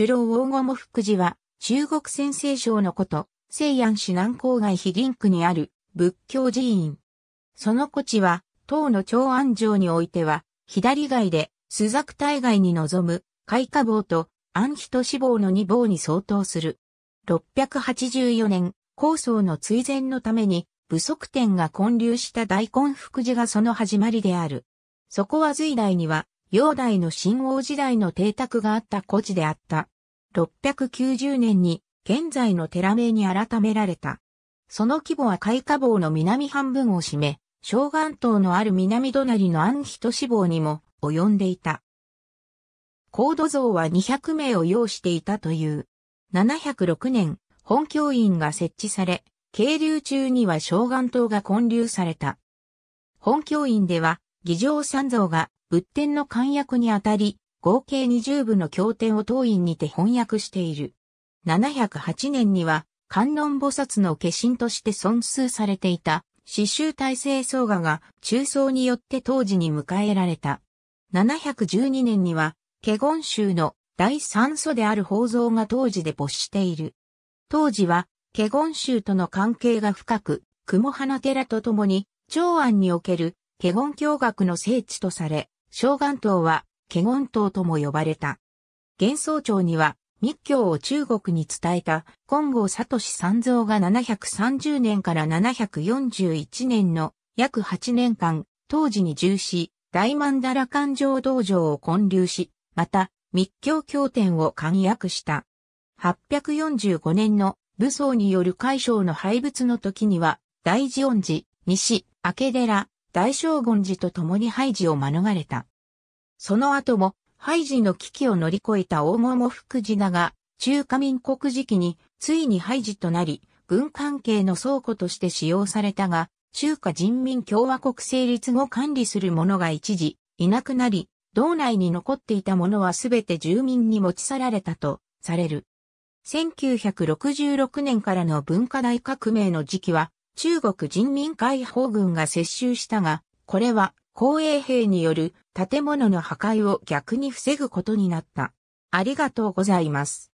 首領王後も福寺は、中国先生省のこと、西安市南郊外非銀区にある仏教寺院。その古地は、唐の長安城においては、左外で、朱雀大外に臨む、開花坊と安と死亡の二坊に相当する。684年、高僧の追善のために、武足天が建立した大根福寺がその始まりである。そこは隋代には、陽帝の新王時代の邸宅があった古地であった。690年に現在の寺名に改められた。その規模は開花房の南半分を占め、小岩島のある南隣の安人志望にも及んでいた。高度像は200名を要していたという。706年、本教院が設置され、渓流中には小岩島が建立された。本教院では、議場三蔵が仏典の漢訳にあたり、合計20部の経典を当院にて翻訳している。708年には、観音菩薩の化身として尊崇されていた、刺繍大制僧画が中僧によって当時に迎えられた。712年には、華厳宗の第三祖である宝蔵が当時で没している。当時は、華厳宗との関係が深く、雲花寺とともに、長安における華厳教学の聖地とされ、小岩島は華厳島とも呼ばれた。幻想町には密教を中国に伝えた金剛志三蔵が730年から741年の約8年間、当時に重視、大曼荼羅環状道場を建立し、また密教経典を簡約した。845年の武装による解消の廃仏の時には、大寺恩寺、西、明寺、大将軍寺と共に廃寺を免れた。その後も、廃寺の危機を乗り越えた大桃福寺だが、中華民国時期に、ついに廃寺となり、軍関係の倉庫として使用されたが、中華人民共和国成立後管理する者が一時、いなくなり、道内に残っていたものはすべて住民に持ち去られたと、される。1966年からの文化大革命の時期は、中国人民解放軍が接収したが、これは、公営兵による建物の破壊を逆に防ぐことになった。ありがとうございます。